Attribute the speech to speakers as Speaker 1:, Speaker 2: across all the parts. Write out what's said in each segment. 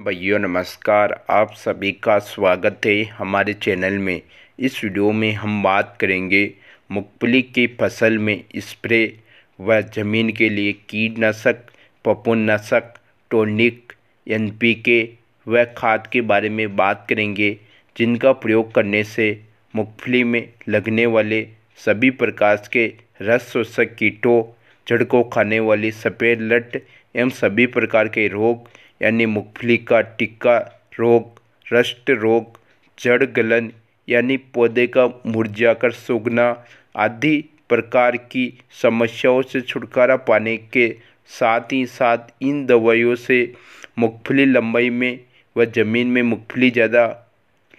Speaker 1: भैया नमस्कार आप सभी का स्वागत है हमारे चैनल में इस वीडियो में हम बात करेंगे मूंगफली की फसल में स्प्रे व ज़मीन के लिए कीटनाशक पपुननाशक टोनिक एनपीके व खाद के बारे में बात करेंगे जिनका प्रयोग करने से मूंगफली में लगने वाले सभी प्रकार के रस शोषक कीटों जड़ को खाने वाली सफ़ेद लट एवं सभी प्रकार के रोग यानी मूंगफली का टिक्का रोग रष्ट रोग जड़ गलन यानी पौधे का मुरझाकर सूखना आदि प्रकार की समस्याओं से छुटकारा पाने के साथ ही साथ इन दवाइयों से मूंगफली लंबाई में व ज़मीन में मूंगफली ज़्यादा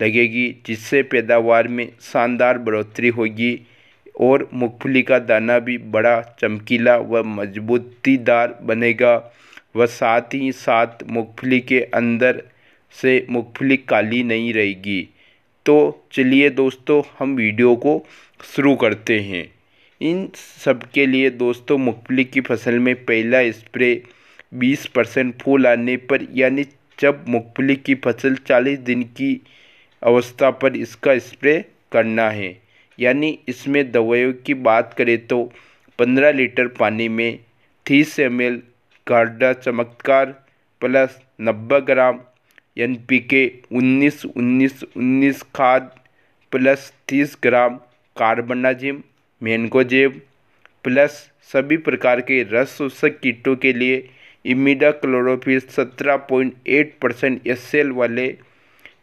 Speaker 1: लगेगी जिससे पैदावार में शानदार बढ़ोतरी होगी और मूंगफली का दाना भी बड़ा चमकीला व मजबूतीदार बनेगा व साथ ही साथ मूँगफली के अंदर से मूँगफली काली नहीं रहेगी तो चलिए दोस्तों हम वीडियो को शुरू करते हैं इन सब के लिए दोस्तों मूँगफली की फसल में पहला स्प्रे 20 परसेंट फूल आने पर यानी जब मूँगफली की फसल 40 दिन की अवस्था पर इसका स्प्रे करना है यानी इसमें दवाइयों की बात करें तो 15 लीटर पानी में तीस एम गार्डा चमत्कार प्लस नब्बे ग्राम एन पी के उन्नीस उन्नीस उन्नीस खाद प्लस तीस ग्राम कार्बनाजिम मैनगोजेब प्लस सभी प्रकार के रस शोषक कीटों के लिए इमिडा क्लोरोफिल सत्रह point eight percent S L वाले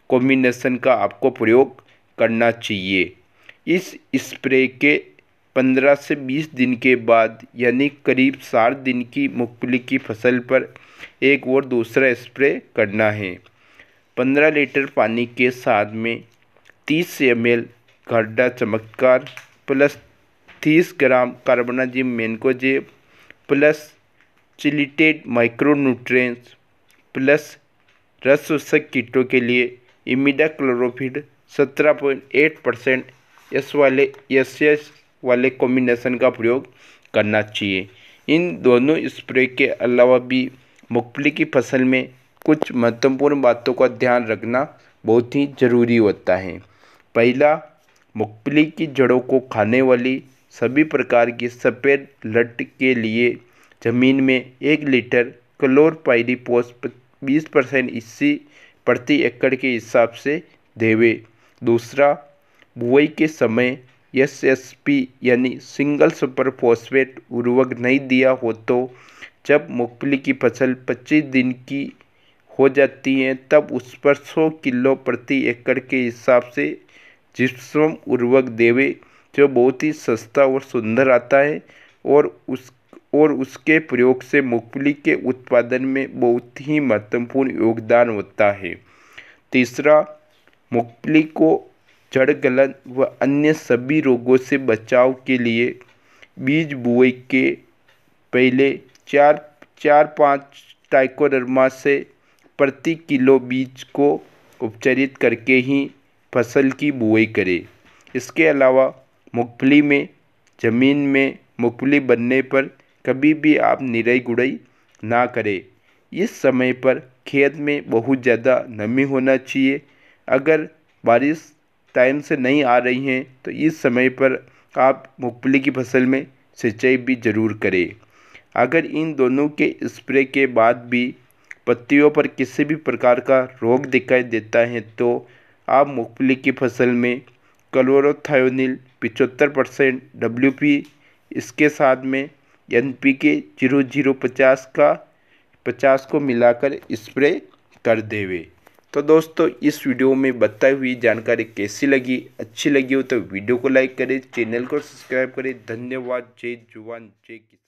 Speaker 1: कॉम्बिनेशन का आपको प्रयोग करना चाहिए इस स्प्रे के पंद्रह से बीस दिन के बाद यानी करीब सात दिन की मूंगफली की फसल पर एक और दूसरा स्प्रे करना है पंद्रह लीटर पानी के साथ में तीस एम एल घड्डा चमत्कार प्लस तीस gram carbendazim mancozeb plus chelated micronutrients plus रस शोषक कीटों के लिए इमिडा क्लोरोफिड सत्रह पॉइंट एट परसेंट एस वाले एस एस वाले कॉम्बिनेशन का प्रयोग करना चाहिए इन दोनों स्प्रे के अलावा भी मूंगफली की फसल में कुछ महत्वपूर्ण बातों का ध्यान रखना बहुत ही ज़रूरी होता है पहला मूंगफली की जड़ों को खाने वाली सभी प्रकार की सफ़ेद लट के लिए ज़मीन में एक लीटर पोस्ट बीस परसेंट इसी प्रति एकड़ के हिसाब से देवे दूसरा बुआई के समय एस.एस.पी यानी सिंगल सुपर फॉस्फेट उर्वरक नहीं दिया हो तो जब मूंगफली की फसल पच्चीस दिन की हो जाती है तब उस पर सौ किलो प्रति एकड़ के हिसाब से जिप्सम उर्वरक देवे जो बहुत ही सस्ता और सुंदर आता है और उस और उसके प्रयोग से मूंगफली के उत्पादन में बहुत ही महत्वपूर्ण योगदान होता है तीसरा मूंगफली को जड़ गलन व अन्य सभी रोगों से बचाव के लिए बीज बुआई के पहले चार चार पाँच टाइकोडर्मा से प्रति किलो बीज को उपचारित करके ही फसल की बुआई करें इसके अलावा मूँगफली में ज़मीन में मूँगफली बनने पर कभी भी आप निराई गुड़ाई ना करें इस समय पर खेत में बहुत ज़्यादा नमी होना चाहिए अगर बारिश टाइम से नहीं आ रही हैं तो इस समय पर आप मूँगफली की फसल में सिंचाई भी ज़रूर करें अगर इन दोनों के स्प्रे के बाद भी पत्तियों पर किसी भी प्रकार का रोग दिखाई देता है तो आप मूँगफली की फसल में क्लोरोथायोनिल पिचहत्तर परसेंट डब्ल्यू इसके साथ में N P K zero zero पचास का पचास को मिलाकर स्प्रे कर देवे तो दोस्तों इस वीडियो में बताई हुई जानकारी कैसी लगी अच्छी लगी हो तो वीडियो को लाइक करें चैनल को सब्सक्राइब करें धन्यवाद जय जुवान जय